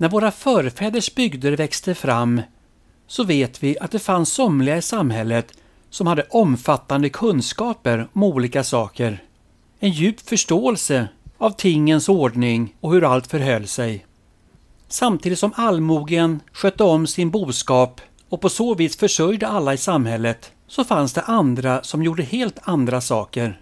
När våra förfäders bygder växte fram så vet vi att det fanns somliga i samhället som hade omfattande kunskaper om olika saker. En djup förståelse av tingens ordning och hur allt förhöll sig. Samtidigt som allmogen skötte om sin boskap och på så vis försörjde alla i samhället så fanns det andra som gjorde helt andra saker.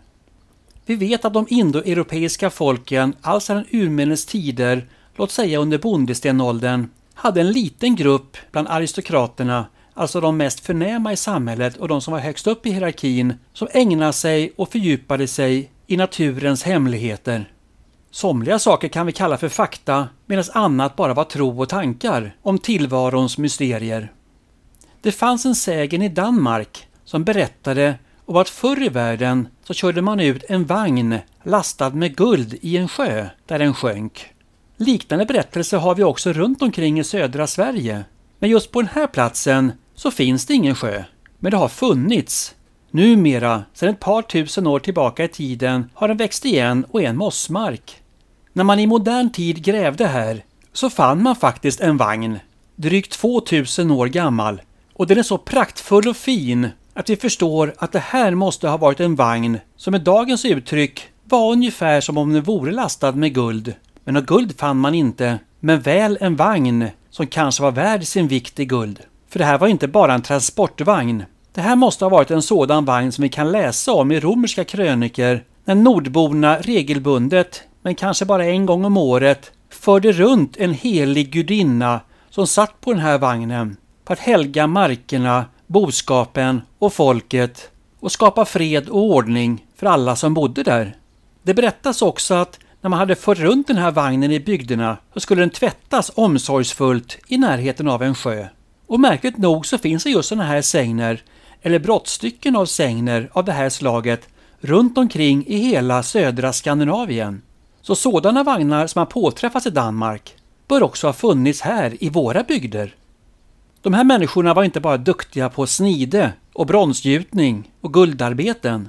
Vi vet att de indoeuropeiska folken alltsedan urminnes tider låt säga under bondestenåldern, hade en liten grupp bland aristokraterna, alltså de mest förnäma i samhället och de som var högst upp i hierarkin, som ägnade sig och fördjupade sig i naturens hemligheter. Somliga saker kan vi kalla för fakta medan annat bara var tro och tankar om tillvarons mysterier. Det fanns en sägen i Danmark som berättade om att förr i världen så körde man ut en vagn lastad med guld i en sjö där den sjönk. Liknande berättelser har vi också runt omkring i södra Sverige. Men just på den här platsen så finns det ingen sjö. Men det har funnits. Numera, sedan ett par tusen år tillbaka i tiden, har den växt igen och är en mossmark. När man i modern tid grävde här så fann man faktiskt en vagn, drygt 2000 år gammal. Och den är så praktfull och fin att vi förstår att det här måste ha varit en vagn som med dagens uttryck var ungefär som om den vore lastad med guld. Men något guld fann man inte, men väl en vagn som kanske var värd sin vikt i guld. För det här var inte bara en transportvagn. Det här måste ha varit en sådan vagn som vi kan läsa om i romerska kröniker när nordborna regelbundet, men kanske bara en gång om året, förde runt en helig gudinna som satt på den här vagnen för att helga markerna, boskapen och folket och skapa fred och ordning för alla som bodde där. Det berättas också att när man hade fört runt den här vagnen i bygderna så skulle den tvättas omsorgsfullt i närheten av en sjö. Och märkligt nog så finns det just sådana här sängner, eller brottstycken av sängner av det här slaget, runt omkring i hela södra Skandinavien. Så sådana vagnar som har påträffats i Danmark bör också ha funnits här i våra bygder. De här människorna var inte bara duktiga på snide och bronsgjutning och guldarbeten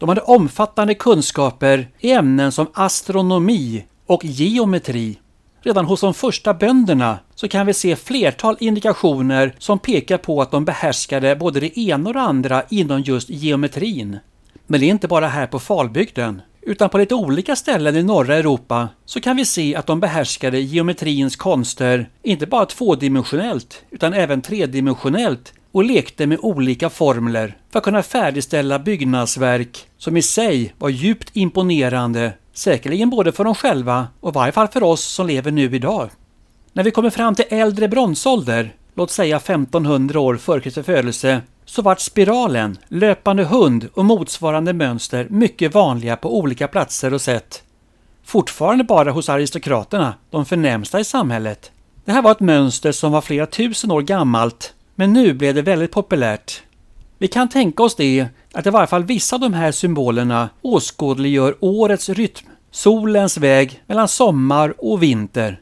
de hade omfattande kunskaper i ämnen som astronomi och geometri. Redan hos de första bönderna så kan vi se flertal indikationer som pekar på att de behärskade både det ena och det andra inom just geometrin. Men det är inte bara här på Falbygden, utan på lite olika ställen i norra Europa så kan vi se att de behärskade geometrins konster inte bara tvådimensionellt utan även tredimensionellt och lekte med olika formler för att kunna färdigställa byggnadsverk som i sig var djupt imponerande, säkerligen både för dem själva och i varje fall för oss som lever nu idag. När vi kommer fram till äldre bronsålder, låt säga 1500 år före Kristi födelse, så vart spiralen, löpande hund och motsvarande mönster mycket vanliga på olika platser och sätt. Fortfarande bara hos aristokraterna, de förnämsta i samhället. Det här var ett mönster som var flera tusen år gammalt men nu blev det väldigt populärt. Vi kan tänka oss det att i varje fall vissa av de här symbolerna åskådliggör årets rytm, solens väg mellan sommar och vinter.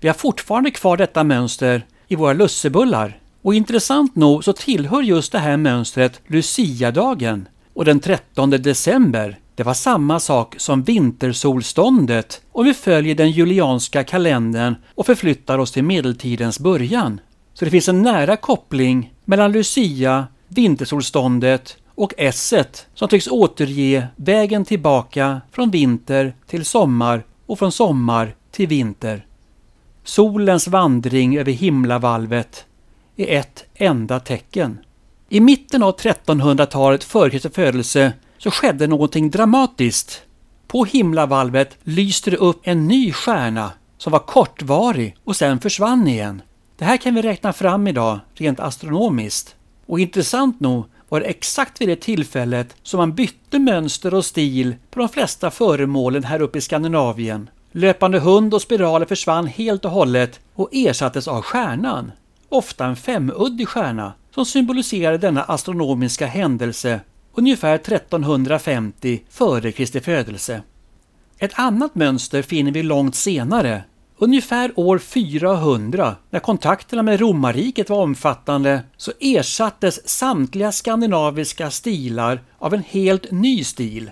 Vi har fortfarande kvar detta mönster i våra lussebullar och intressant nog så tillhör just det här mönstret Luciadagen och den 13 december. Det var samma sak som vintersolståndet om vi följer den julianska kalendern och förflyttar oss till medeltidens början. Så det finns en nära koppling mellan Lucia, vintersolståndet och esset som tycks återge vägen tillbaka från vinter till sommar och från sommar till vinter. Solens vandring över himlavalvet är ett enda tecken. I mitten av 1300-talet före Kristi födelse så skedde någonting dramatiskt. På himlavalvet lyste det upp en ny stjärna som var kortvarig och sen försvann igen. Det här kan vi räkna fram idag rent astronomiskt. Och intressant nog var det exakt vid det tillfället som man bytte mönster och stil på de flesta föremålen här uppe i Skandinavien. Löpande hund och spiraler försvann helt och hållet och ersattes av stjärnan. Ofta en femuddig stjärna som symboliserade denna astronomiska händelse ungefär 1350 före Kristi födelse. Ett annat mönster finner vi långt senare Ungefär år 400, när kontakterna med romarriket var omfattande, så ersattes samtliga skandinaviska stilar av en helt ny stil.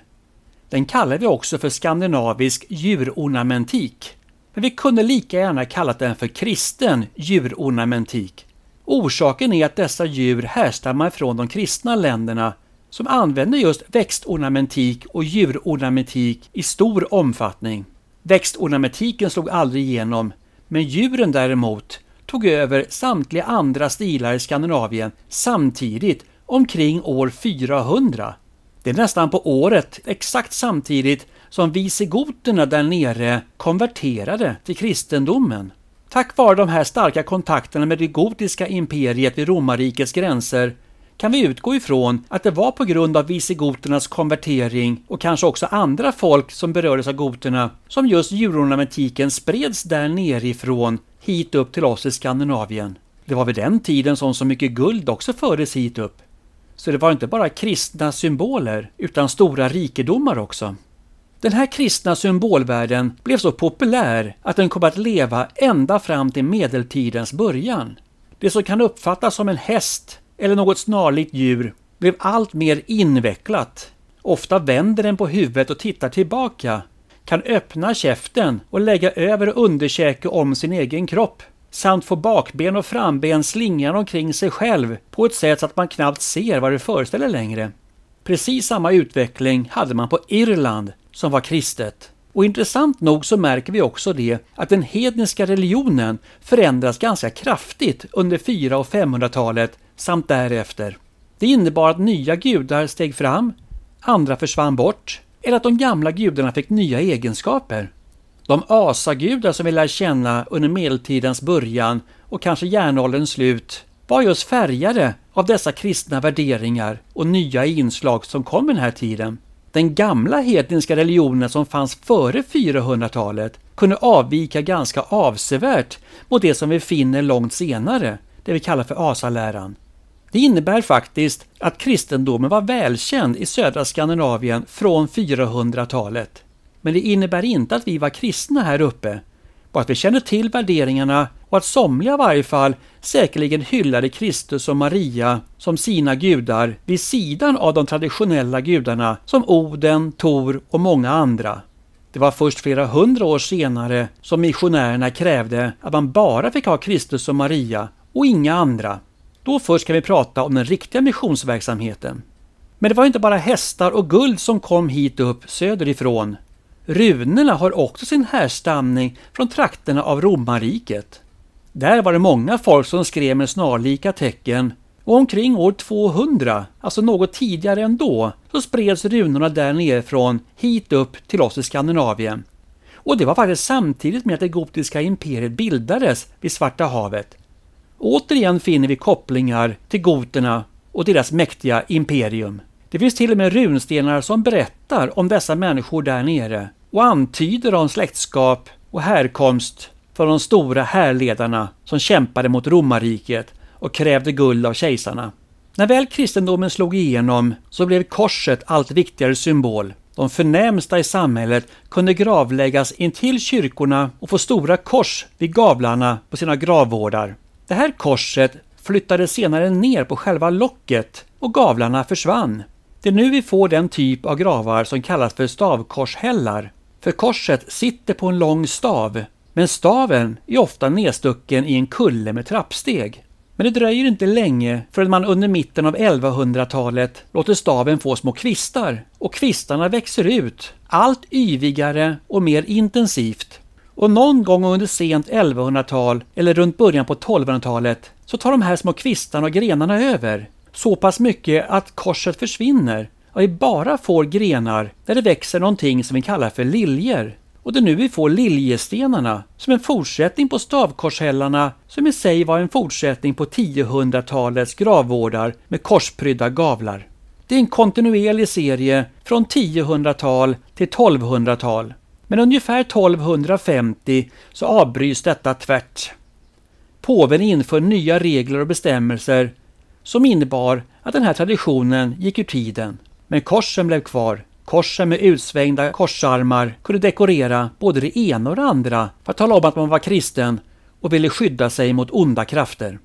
Den kallar vi också för skandinavisk djurornamentik. Men vi kunde lika gärna kallat den för kristen djurornamentik. Orsaken är att dessa djur härstammar från de kristna länderna som använder just växtornamentik och djurornamentik i stor omfattning. Växtornamentiken slog aldrig igenom, men djuren däremot tog över samtliga andra stilar i Skandinavien samtidigt omkring år 400. Det är nästan på året exakt samtidigt som visigoterna där nere konverterade till kristendomen. Tack vare de här starka kontakterna med det gotiska imperiet vid romarrikets gränser kan vi utgå ifrån att det var på grund av visigoternas konvertering och kanske också andra folk som berördes av goterna som just djurornamentiken spreds där nerifrån hit upp till oss i Skandinavien. Det var vid den tiden som så mycket guld också fördes hit upp. Så det var inte bara kristna symboler utan stora rikedomar också. Den här kristna symbolvärlden blev så populär att den kom att leva ända fram till medeltidens början. Det som kan uppfattas som en häst eller något snarlikt djur blev allt mer invecklat. Ofta vänder den på huvudet och tittar tillbaka, kan öppna käften och lägga över och underkäke om sin egen kropp samt få bakben och framben slingrande omkring sig själv på ett sätt så att man knappt ser vad det föreställer längre. Precis samma utveckling hade man på Irland, som var kristet. Och intressant nog så märker vi också det att den hedniska religionen förändras ganska kraftigt under 400 och 500-talet samt därefter. Det innebar att nya gudar steg fram, andra försvann bort eller att de gamla gudarna fick nya egenskaper. De asagudar som vi lär känna under medeltidens början och kanske järnålderns slut var just färgade av dessa kristna värderingar och nya inslag som kom i den här tiden. Den gamla hedniska religionen som fanns före 400-talet kunde avvika ganska avsevärt mot det som vi finner långt senare, det vi kallar för asaläran. Det innebär faktiskt att kristendomen var välkänd i södra Skandinavien från 400-talet. Men det innebär inte att vi var kristna här uppe, bara att vi kände till värderingarna och att somliga i varje fall säkerligen hyllade Kristus och Maria som sina gudar vid sidan av de traditionella gudarna som Oden, Tor och många andra. Det var först flera hundra år senare som missionärerna krävde att man bara fick ha Kristus och Maria och inga andra. Då först kan vi prata om den riktiga missionsverksamheten. Men det var inte bara hästar och guld som kom hit upp söderifrån. Runorna har också sin härstamning från trakterna av romarriket. Där var det många folk som skrev med snarlika tecken och omkring år 200, alltså något tidigare än då, så spreds runorna där nerifrån hit upp till oss i Skandinavien. Och det var faktiskt samtidigt med att det gotiska imperiet bildades vid Svarta havet. Återigen finner vi kopplingar till goterna och deras mäktiga imperium. Det finns till och med runstenar som berättar om dessa människor där nere och antyder om släktskap och härkomst från de stora härledarna som kämpade mot romarriket och krävde guld av kejsarna. När väl kristendomen slog igenom så blev korset allt viktigare symbol. De förnämsta i samhället kunde gravläggas intill kyrkorna och få stora kors vid gavlarna på sina gravvårdar. Det här korset flyttades senare ner på själva locket och gavlarna försvann. Det är nu vi får den typ av gravar som kallas för stavkorshällar. För korset sitter på en lång stav, men staven är ofta nedstucken i en kulle med trappsteg. Men det dröjer inte länge förrän man under mitten av 1100-talet låter staven få små kvistar och kvistarna växer ut allt yvigare och mer intensivt och någon gång under sent 1100-tal eller runt början på 1200-talet så tar de här små kvistarna och grenarna över. Så pass mycket att korset försvinner och vi bara får grenar där det växer någonting som vi kallar för liljer. Och det är nu vi får liljestenarna som en fortsättning på stavkorshällarna som i sig var en fortsättning på 1000-talets gravvårdar med korsprydda gavlar. Det är en kontinuerlig serie från 1000-tal till 1200-tal men ungefär 1250 så avbryts detta tvärt. Påven inför nya regler och bestämmelser som innebar att den här traditionen gick ur tiden. Men korsen blev kvar. Korsen med utsvängda korsarmar kunde dekorera både det ena och det andra för att tala om att man var kristen och ville skydda sig mot onda krafter.